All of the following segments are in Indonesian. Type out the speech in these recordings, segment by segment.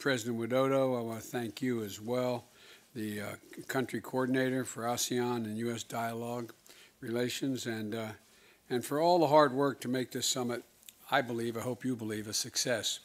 President Widodo, I want to thank you as well, the uh, country coordinator for ASEAN and U.S. dialogue relations, and, uh, and for all the hard work to make this summit, I believe, I hope you believe, a success.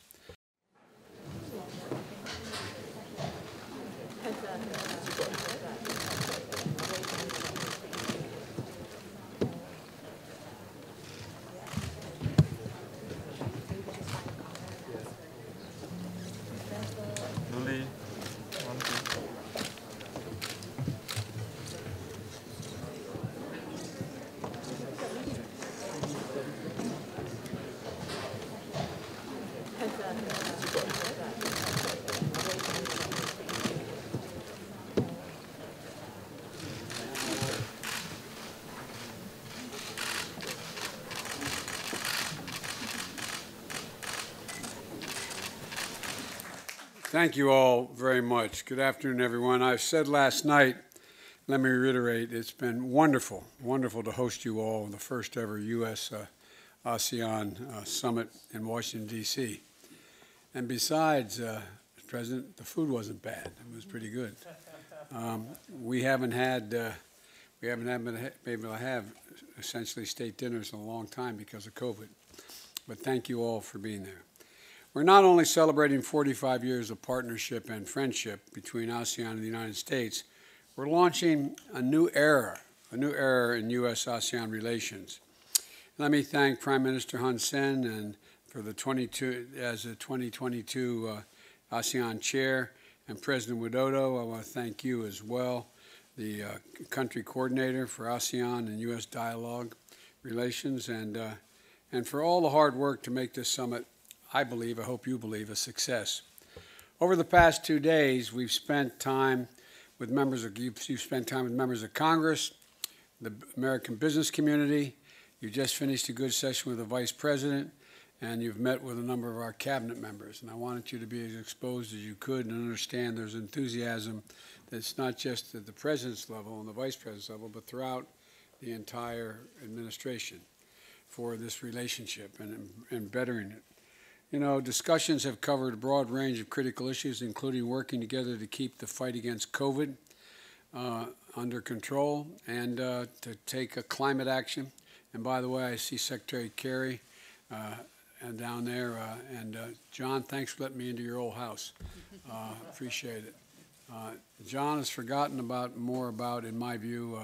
Thank you all very much. Good afternoon, everyone. I said last night, let me reiterate, it's been wonderful, wonderful to host you all in the first ever U.S. Uh, ASEAN uh, summit in Washington, D.C. And besides, uh, President, the food wasn't bad. It was pretty good. Um, we haven't had, uh, we haven't been able to have essentially state dinners in a long time because of COVID. But thank you all for being there. We're not only celebrating 45 years of partnership and friendship between ASEAN and the United States, we're launching a new era, a new era in U.S. ASEAN relations. Let me thank Prime Minister Hun Sen and for the 22, as a 2022 uh, ASEAN chair and President Widodo, I want to thank you as well, the uh, country coordinator for ASEAN and U.S. dialogue relations, and, uh, and for all the hard work to make this summit I believe, I hope you believe, a success. Over the past two days, we've spent time with members of, you've spent time with members of Congress, the American business community. You just finished a good session with the Vice President, and you've met with a number of our cabinet members. And I wanted you to be as exposed as you could and understand there's enthusiasm that's not just at the President's level and the Vice President's level, but throughout the entire administration for this relationship and, and bettering it. You know, discussions have covered a broad range of critical issues, including working together to keep the fight against COVID uh, under control and uh, to take a climate action. And by the way, I see Secretary Kerry uh, and down there. Uh, and uh, John, thanks for letting me into your old house. Uh, appreciate it. John has forgotten about more about, in my view,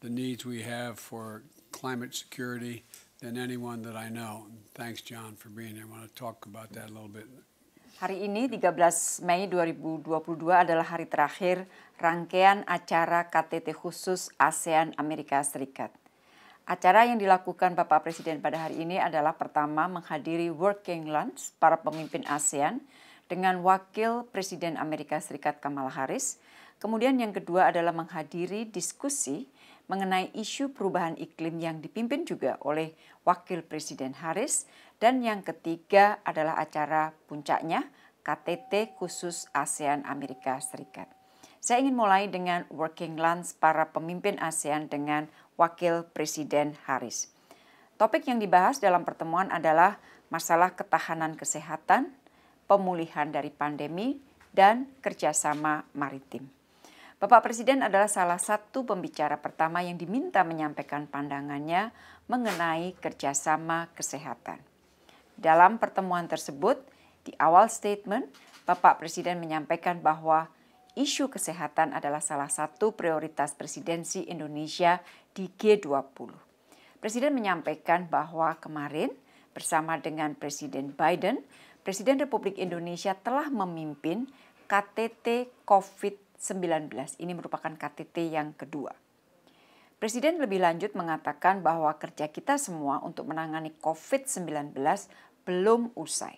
the needs we have for climate security, than anyone that I know. Thanks, John, for being here. I want to talk about that a little bit. Hari ini 13 Mei 2022 adalah hari terakhir rangkaian acara KTT khusus ASEAN Amerika Serikat. Acara yang dilakukan Bapak Presiden pada hari ini adalah pertama menghadiri working lunch para pemimpin ASEAN dengan Wakil Presiden Amerika Serikat Kamala Harris. Kemudian yang kedua adalah menghadiri diskusi mengenai isu perubahan iklim yang dipimpin juga oleh Wakil Presiden Harris dan yang ketiga adalah acara puncaknya KTT khusus ASEAN Amerika Serikat. Saya ingin mulai dengan working lunch para pemimpin ASEAN dengan Wakil Presiden Harris. Topik yang dibahas dalam pertemuan adalah masalah ketahanan kesehatan, pemulihan dari pandemi, dan kerjasama maritim. Bapak Presiden adalah salah satu pembicara pertama yang diminta menyampaikan pandangannya mengenai kerjasama kesehatan. Dalam pertemuan tersebut, di awal statement, Bapak Presiden menyampaikan bahwa isu kesehatan adalah salah satu prioritas presidensi Indonesia di G20. Presiden menyampaikan bahwa kemarin bersama dengan Presiden Biden, Presiden Republik Indonesia telah memimpin KTT COVID 19 ini merupakan KTT yang kedua. Presiden lebih lanjut mengatakan bahwa kerja kita semua untuk menangani COVID-19 belum usai.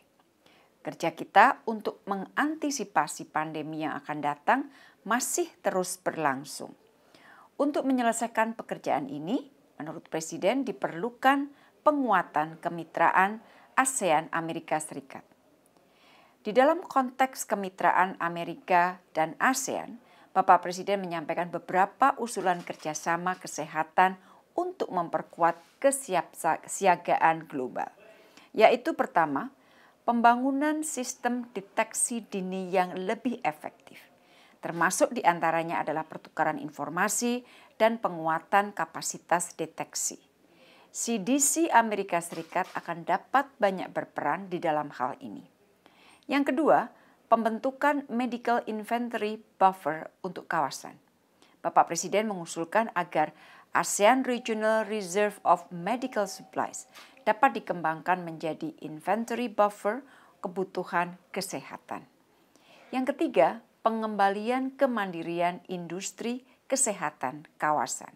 Kerja kita untuk mengantisipasi pandemi yang akan datang masih terus berlangsung. Untuk menyelesaikan pekerjaan ini, menurut Presiden diperlukan penguatan kemitraan ASEAN Amerika Serikat. Di dalam konteks kemitraan Amerika dan ASEAN, Bapak Presiden menyampaikan beberapa usulan kerjasama kesehatan untuk memperkuat kesiapsiagaan global, yaitu pertama, pembangunan sistem deteksi dini yang lebih efektif. Termasuk diantaranya adalah pertukaran informasi dan penguatan kapasitas deteksi. CDC Amerika Serikat akan dapat banyak berperan di dalam hal ini. Yang kedua, pembentukan medical inventory buffer untuk kawasan. Bapak Presiden mengusulkan agar ASEAN Regional Reserve of Medical Supplies dapat dikembangkan menjadi inventory buffer kebutuhan kesehatan. Yang ketiga, pengembalian kemandirian industri kesehatan kawasan.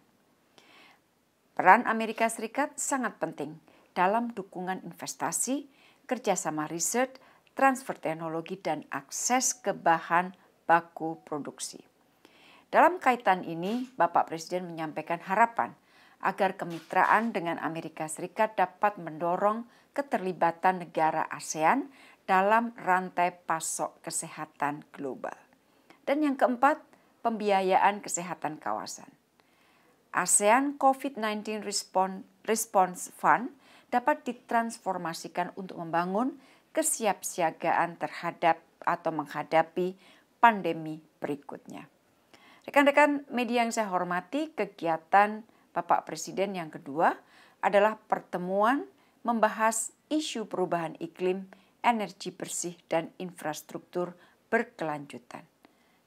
Peran Amerika Serikat sangat penting dalam dukungan investasi, kerjasama riset, transfer teknologi, dan akses ke bahan baku produksi. Dalam kaitan ini, Bapak Presiden menyampaikan harapan agar kemitraan dengan Amerika Serikat dapat mendorong keterlibatan negara ASEAN dalam rantai pasok kesehatan global. Dan yang keempat, pembiayaan kesehatan kawasan. ASEAN COVID-19 Response Fund dapat ditransformasikan untuk membangun kesiapsiagaan terhadap atau menghadapi pandemi berikutnya. Rekan-rekan media yang saya hormati, kegiatan Bapak Presiden yang kedua adalah pertemuan membahas isu perubahan iklim, energi bersih, dan infrastruktur berkelanjutan.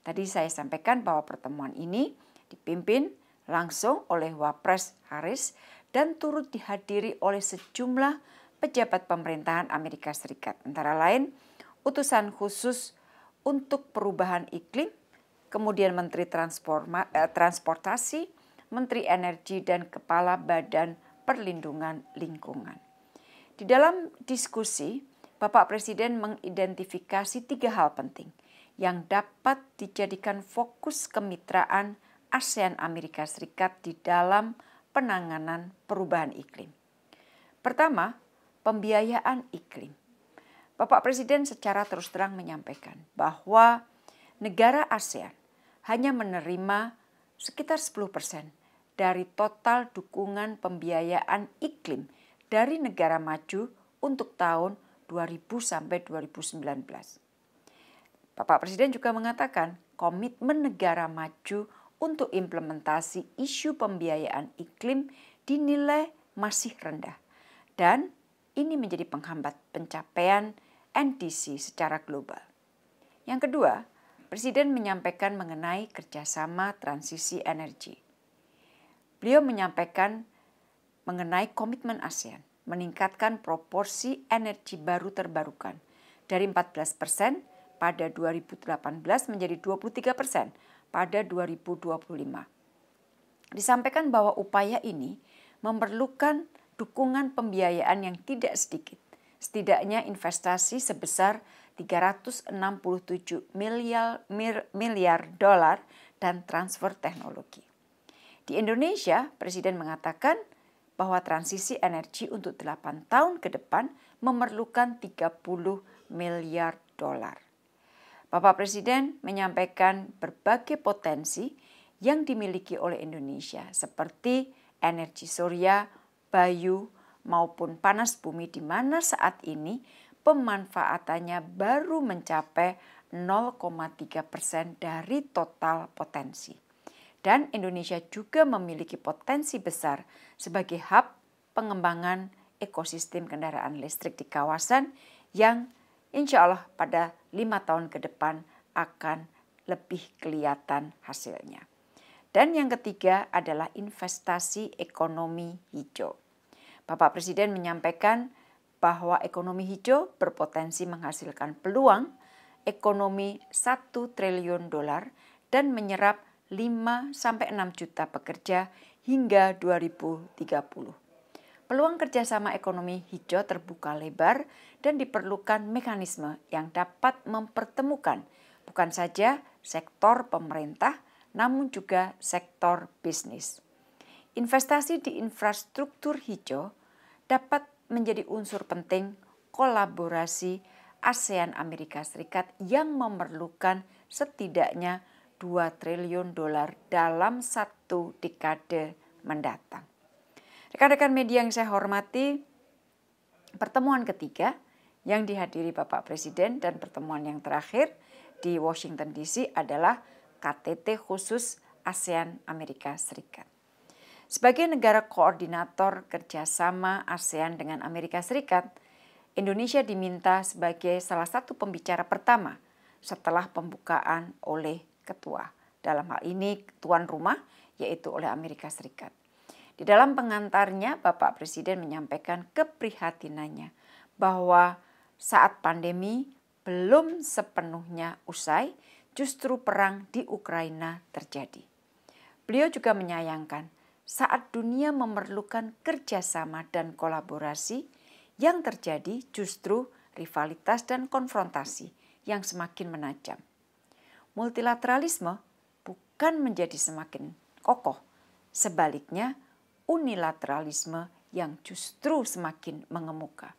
Tadi saya sampaikan bahwa pertemuan ini dipimpin langsung oleh Wapres Haris dan turut dihadiri oleh sejumlah pejabat pemerintahan Amerika Serikat, antara lain utusan khusus untuk perubahan iklim, kemudian Menteri Transforma, eh, Transportasi, Menteri Energi, dan Kepala Badan Perlindungan Lingkungan. Di dalam diskusi, Bapak Presiden mengidentifikasi tiga hal penting yang dapat dijadikan fokus kemitraan ASEAN Amerika Serikat di dalam penanganan perubahan iklim. Pertama, pembiayaan iklim. Bapak Presiden secara terus terang menyampaikan bahwa negara ASEAN hanya menerima sekitar 10% dari total dukungan pembiayaan iklim dari negara maju untuk tahun 2000 sampai 2019. Bapak Presiden juga mengatakan komitmen negara maju untuk implementasi isu pembiayaan iklim dinilai masih rendah dan ini menjadi penghambat pencapaian NDC secara global. Yang kedua, Presiden menyampaikan mengenai kerjasama transisi energi. Beliau menyampaikan mengenai komitmen ASEAN meningkatkan proporsi energi baru terbarukan dari 14 persen pada 2018 menjadi 23 persen pada 2025. Disampaikan bahwa upaya ini memerlukan dukungan pembiayaan yang tidak sedikit, setidaknya investasi sebesar 367 miliar, miliar dolar dan transfer teknologi. Di Indonesia, Presiden mengatakan bahwa transisi energi untuk 8 tahun ke depan memerlukan 30 miliar dolar. Bapak Presiden menyampaikan berbagai potensi yang dimiliki oleh Indonesia seperti energi surya, bayu, maupun panas bumi di mana saat ini pemanfaatannya baru mencapai 0,3 persen dari total potensi. Dan Indonesia juga memiliki potensi besar sebagai hub pengembangan ekosistem kendaraan listrik di kawasan yang insya Allah pada lima tahun ke depan akan lebih kelihatan hasilnya. Dan yang ketiga adalah investasi ekonomi hijau Bapak Presiden menyampaikan bahwa ekonomi hijau berpotensi menghasilkan peluang ekonomi 1 triliun dolar dan menyerap 5 sampai 6 juta pekerja hingga 2030. Peluang kerjasama ekonomi hijau terbuka lebar dan diperlukan mekanisme yang dapat mempertemukan bukan saja sektor pemerintah, namun juga sektor bisnis. Investasi di infrastruktur hijau dapat menjadi unsur penting kolaborasi ASEAN Amerika Serikat yang memerlukan setidaknya 2 triliun dolar dalam satu dekade mendatang. Rekan-rekan media yang saya hormati, pertemuan ketiga yang dihadiri Bapak Presiden dan pertemuan yang terakhir di Washington DC adalah KTT khusus ASEAN Amerika Serikat. Sebagai negara koordinator kerjasama ASEAN dengan Amerika Serikat, Indonesia diminta sebagai salah satu pembicara pertama setelah pembukaan oleh ketua. Dalam hal ini tuan rumah yaitu oleh Amerika Serikat. Di dalam pengantarnya Bapak Presiden menyampaikan keprihatinannya bahwa saat pandemi belum sepenuhnya usai, justru perang di Ukraina terjadi. Beliau juga menyayangkan saat dunia memerlukan kerjasama dan kolaborasi, yang terjadi justru rivalitas dan konfrontasi yang semakin menajam. Multilateralisme bukan menjadi semakin kokoh, sebaliknya unilateralisme yang justru semakin mengemuka.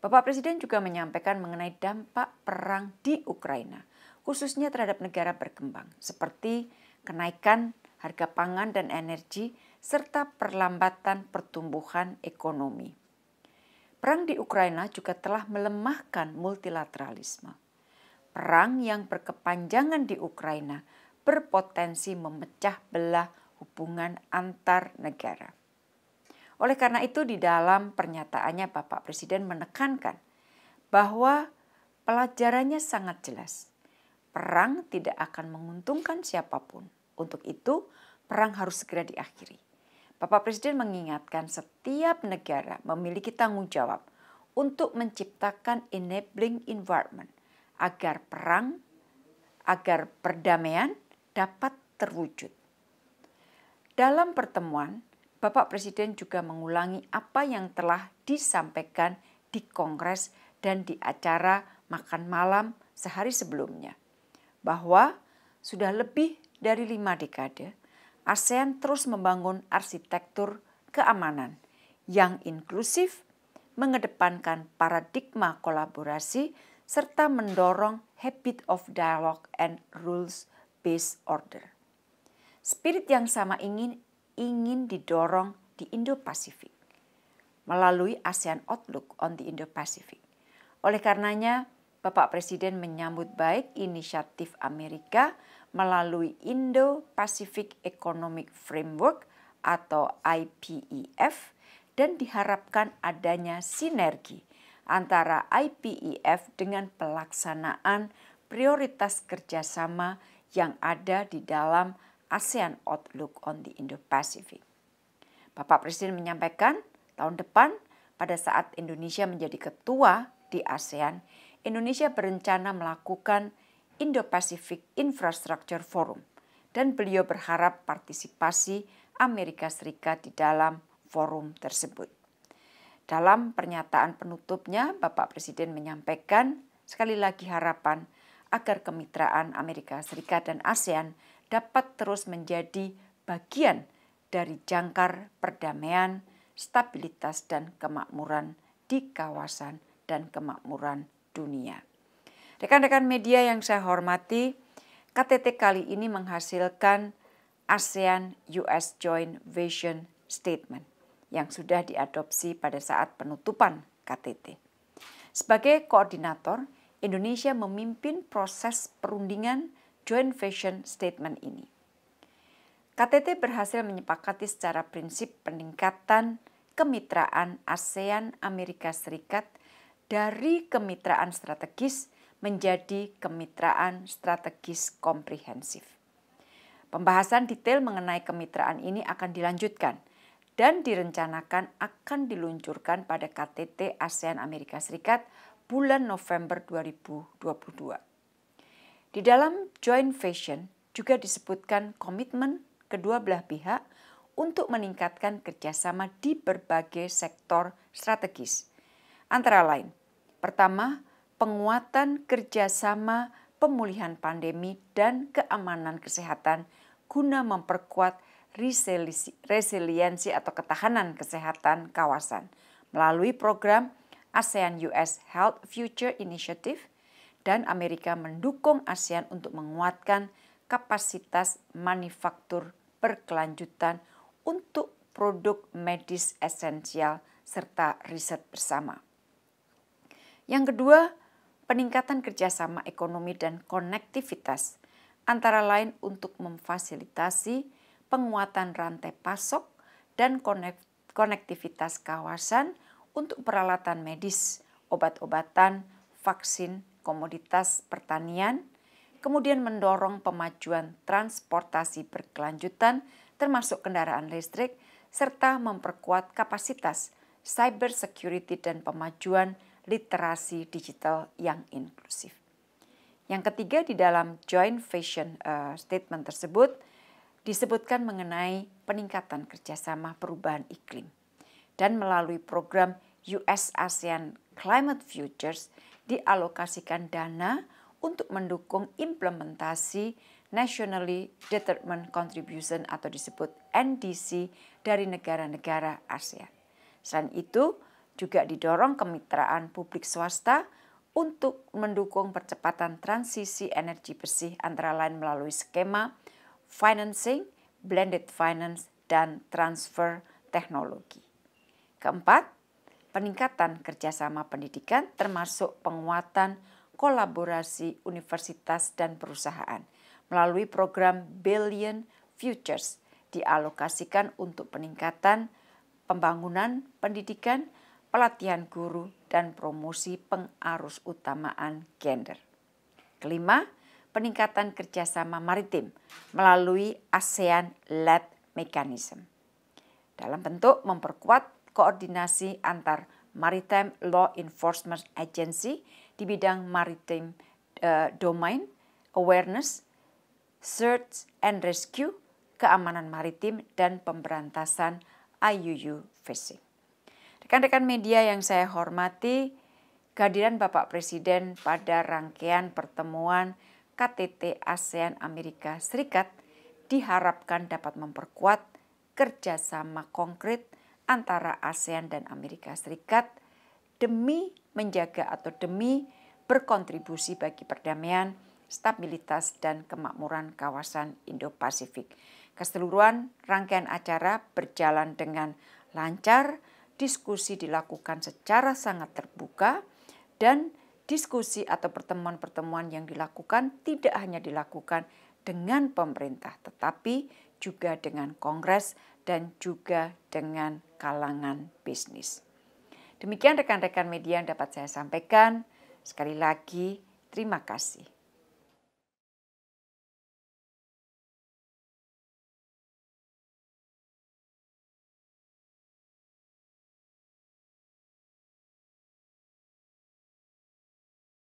Bapak Presiden juga menyampaikan mengenai dampak perang di Ukraina, khususnya terhadap negara berkembang, seperti kenaikan harga pangan dan energi serta perlambatan pertumbuhan ekonomi. Perang di Ukraina juga telah melemahkan multilateralisme. Perang yang berkepanjangan di Ukraina berpotensi memecah belah hubungan antar negara. Oleh karena itu, di dalam pernyataannya, Bapak Presiden menekankan bahwa pelajarannya sangat jelas: perang tidak akan menguntungkan siapapun. Untuk itu, perang harus segera diakhiri. Bapak Presiden mengingatkan setiap negara memiliki tanggung jawab untuk menciptakan enabling environment agar perang, agar perdamaian dapat terwujud. Dalam pertemuan, Bapak Presiden juga mengulangi apa yang telah disampaikan di Kongres dan di acara makan malam sehari sebelumnya, bahwa sudah lebih dari lima dekade ASEAN terus membangun arsitektur keamanan yang inklusif, mengedepankan paradigma kolaborasi, serta mendorong habit of dialogue and rules-based order. Spirit yang sama ingin ingin didorong di Indo-Pasifik melalui ASEAN Outlook on the indo pasifik Oleh karenanya, Bapak Presiden menyambut baik inisiatif Amerika melalui Indo-Pacific Economic Framework atau IPEF dan diharapkan adanya sinergi antara IPEF dengan pelaksanaan prioritas kerjasama yang ada di dalam ASEAN Outlook on the Indo-Pacific. Bapak Presiden menyampaikan tahun depan pada saat Indonesia menjadi ketua di ASEAN, Indonesia berencana melakukan Indo-Pacific Infrastructure Forum dan beliau berharap partisipasi Amerika Serikat di dalam forum tersebut. Dalam pernyataan penutupnya, Bapak Presiden menyampaikan sekali lagi harapan agar kemitraan Amerika Serikat dan ASEAN dapat terus menjadi bagian dari jangkar perdamaian, stabilitas, dan kemakmuran di kawasan dan kemakmuran dunia. Rekan-rekan media yang saya hormati, KTT kali ini menghasilkan ASEAN US Joint Vision Statement yang sudah diadopsi pada saat penutupan KTT. Sebagai koordinator, Indonesia memimpin proses perundingan Joint Vision Statement ini. KTT berhasil menyepakati secara prinsip peningkatan kemitraan ASEAN Amerika Serikat dari kemitraan strategis menjadi kemitraan strategis komprehensif. Pembahasan detail mengenai kemitraan ini akan dilanjutkan dan direncanakan akan diluncurkan pada KTT ASEAN Amerika Serikat bulan November 2022. Di dalam joint vision juga disebutkan komitmen kedua belah pihak untuk meningkatkan kerjasama di berbagai sektor strategis. Antara lain, pertama, penguatan kerjasama pemulihan pandemi dan keamanan kesehatan guna memperkuat resiliensi, atau ketahanan kesehatan kawasan melalui program ASEAN US Health Future Initiative dan Amerika mendukung ASEAN untuk menguatkan kapasitas manufaktur berkelanjutan untuk produk medis esensial serta riset bersama. Yang kedua, peningkatan kerjasama ekonomi dan konektivitas, antara lain untuk memfasilitasi penguatan rantai pasok dan konektivitas kawasan untuk peralatan medis, obat-obatan, vaksin, komoditas pertanian, kemudian mendorong pemajuan transportasi berkelanjutan termasuk kendaraan listrik, serta memperkuat kapasitas cyber security dan pemajuan literasi digital yang inklusif. Yang ketiga di dalam joint vision uh, statement tersebut disebutkan mengenai peningkatan kerjasama perubahan iklim dan melalui program US ASEAN Climate Futures dialokasikan dana untuk mendukung implementasi Nationally Determined Contribution atau disebut NDC dari negara-negara ASEAN. Selain itu, juga didorong kemitraan publik swasta untuk mendukung percepatan transisi energi bersih antara lain melalui skema financing, blended finance, dan transfer teknologi. Keempat, peningkatan kerjasama pendidikan termasuk penguatan kolaborasi universitas dan perusahaan melalui program Billion Futures dialokasikan untuk peningkatan pembangunan pendidikan pelatihan guru, dan promosi pengarus utamaan gender. Kelima, peningkatan kerjasama maritim melalui ASEAN-led mechanism dalam bentuk memperkuat koordinasi antar Maritime Law Enforcement Agency di bidang maritim uh, domain, awareness, search and rescue, keamanan maritim, dan pemberantasan IUU fishing. Rekan-rekan media yang saya hormati, kehadiran Bapak Presiden pada rangkaian pertemuan KTT ASEAN Amerika Serikat diharapkan dapat memperkuat kerjasama konkret antara ASEAN dan Amerika Serikat demi menjaga atau demi berkontribusi bagi perdamaian, stabilitas, dan kemakmuran kawasan Indo-Pasifik. Keseluruhan rangkaian acara berjalan dengan lancar, diskusi dilakukan secara sangat terbuka dan diskusi atau pertemuan-pertemuan yang dilakukan tidak hanya dilakukan dengan pemerintah tetapi juga dengan kongres dan juga dengan kalangan bisnis. Demikian rekan-rekan media yang dapat saya sampaikan. Sekali lagi, terima kasih.